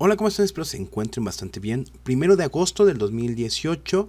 Hola, ¿cómo están? Espero se encuentren bastante bien. Primero de agosto del 2018.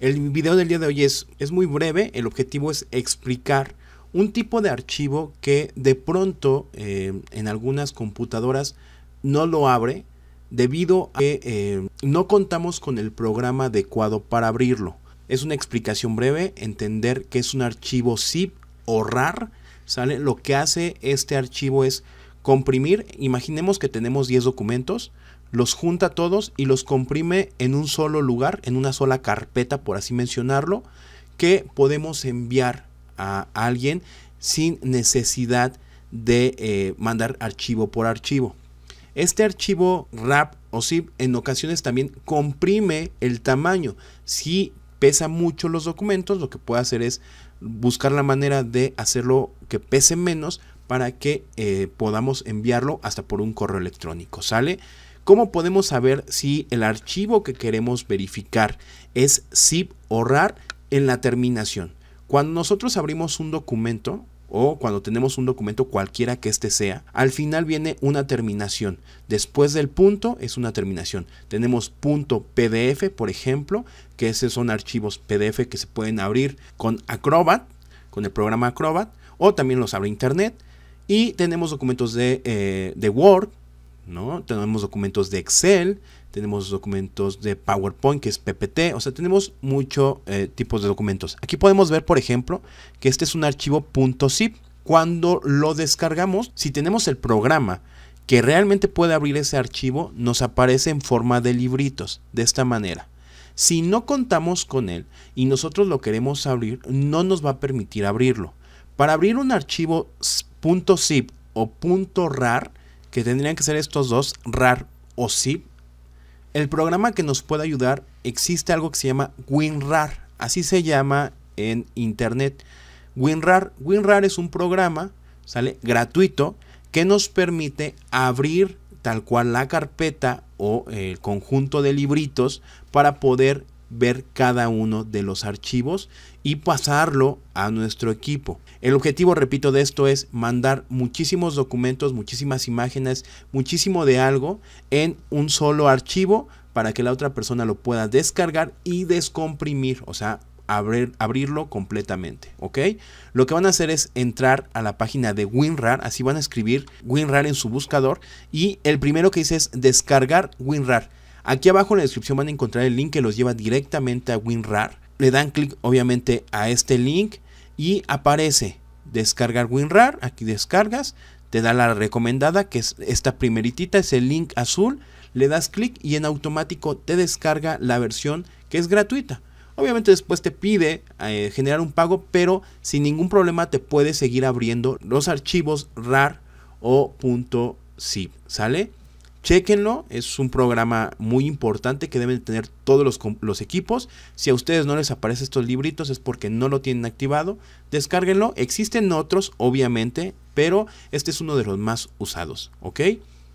El video del día de hoy es, es muy breve. El objetivo es explicar un tipo de archivo que de pronto eh, en algunas computadoras no lo abre debido a que eh, no contamos con el programa adecuado para abrirlo. Es una explicación breve, entender que es un archivo zip o RAR. ¿sale? Lo que hace este archivo es Comprimir, imaginemos que tenemos 10 documentos, los junta todos y los comprime en un solo lugar, en una sola carpeta, por así mencionarlo, que podemos enviar a alguien sin necesidad de eh, mandar archivo por archivo. Este archivo RAP o zip en ocasiones también comprime el tamaño. Si pesa mucho los documentos, lo que puede hacer es buscar la manera de hacerlo que pese menos para que eh, podamos enviarlo hasta por un correo electrónico, ¿sale? ¿Cómo podemos saber si el archivo que queremos verificar es zip o RAR en la terminación? Cuando nosotros abrimos un documento, o cuando tenemos un documento cualquiera que este sea, al final viene una terminación. Después del punto es una terminación. Tenemos punto .pdf, por ejemplo, que esos son archivos PDF que se pueden abrir con Acrobat, con el programa Acrobat, o también los abre Internet. Y tenemos documentos eh, de, Word, ¿no? Tenemos documentos de Excel, tenemos documentos de PowerPoint, que es PPT, o sea, tenemos muchos eh, tipos de documentos. Aquí podemos ver, por ejemplo, que este es un archivo .zip. Cuando lo descargamos, si tenemos el programa que realmente puede abrir ese archivo, nos aparece en forma de libritos, de esta manera. Si no contamos con él y nosotros lo queremos abrir, no nos va a permitir abrirlo. Para abrir un archivo punto .zip o .rar, que tendrían que ser estos dos, RAR o zip, el programa que nos puede ayudar existe algo que se llama WinRAR, así se llama en internet. WinRAR, WinRAR es un programa, ¿sale? gratuito que nos permite abrir tal cual la carpeta o el conjunto de libritos para poder ver cada uno de los archivos y pasarlo a nuestro equipo. El objetivo, repito, de esto es mandar muchísimos documentos, muchísimas imágenes, muchísimo de algo en un solo archivo para que la otra persona lo pueda descargar y descomprimir, o sea, abrir, abrirlo completamente, ¿ok? Lo que van a hacer es entrar a la página de WinRAR, así van a escribir WinRAR en su buscador y el primero que dice es descargar WinRAR. Aquí abajo en la descripción van a encontrar el link que los lleva directamente a WinRAR le dan clic obviamente a este link y aparece descargar WinRAR, aquí descargas, te da la recomendada que es esta primeritita, es el link azul, le das clic y en automático te descarga la versión que es gratuita. Obviamente después te pide eh, generar un pago, pero sin ningún problema te puedes seguir abriendo los archivos RAR o .zip, ¿sale? Chequenlo, es un programa muy importante que deben tener todos los, equipos. Si a ustedes no les aparecen estos libritos es porque no lo tienen activado. Descárguenlo, existen otros obviamente, pero este es uno de los más usados, ¿ok?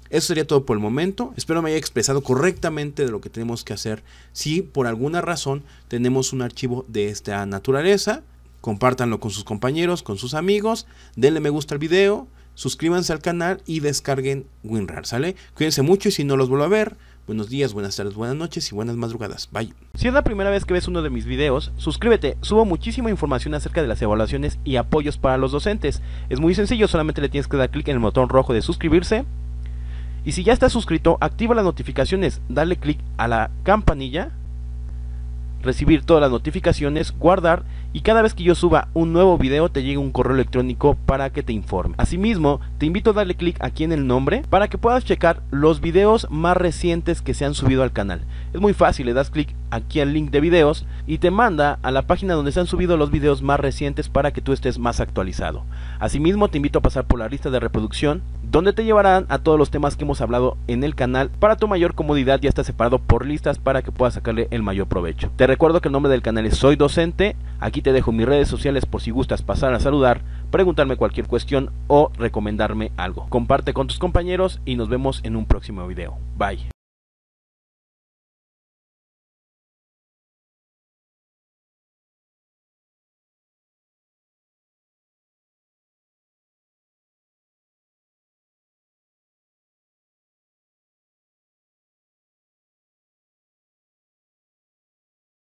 Eso sería todo por el momento. Espero me haya expresado correctamente de lo que tenemos que hacer si por alguna razón tenemos un archivo de esta naturaleza. Compártanlo con sus compañeros, con sus amigos. Denle me gusta al video suscríbanse al canal y descarguen WinRAR, ¿sale? Cuídense mucho y si no los vuelvo a ver, buenos días, buenas tardes, buenas noches y buenas madrugadas. Bye. Si es la primera vez que ves uno de mis videos, suscríbete. Subo muchísima información acerca de las evaluaciones y apoyos para los docentes. Es muy sencillo, solamente le tienes que dar clic en el botón rojo de suscribirse. Y si ya estás suscrito, activa las notificaciones, dale clic a la campanilla, recibir todas las notificaciones, guardar y cada vez que yo suba un nuevo video te llegue un correo electrónico para que te informe. Asimismo, te invito a darle clic aquí en el nombre para que puedas checar los videos más recientes que se han subido al canal. Es muy fácil, le das clic aquí al link de videos y te manda a la página donde se han subido los videos más recientes para que tú estés más actualizado. Asimismo, te invito a pasar por la lista de reproducción donde te llevarán a todos los temas que hemos hablado en el canal. Para tu mayor comodidad ya está separado por listas para que puedas sacarle el mayor provecho. Te recuerdo que el nombre del canal es Soy Docente Aquí te dejo mis redes sociales por si gustas pasar a saludar, preguntarme cualquier cuestión o recomendarme algo. Comparte con tus compañeros y nos vemos en un próximo video. Bye.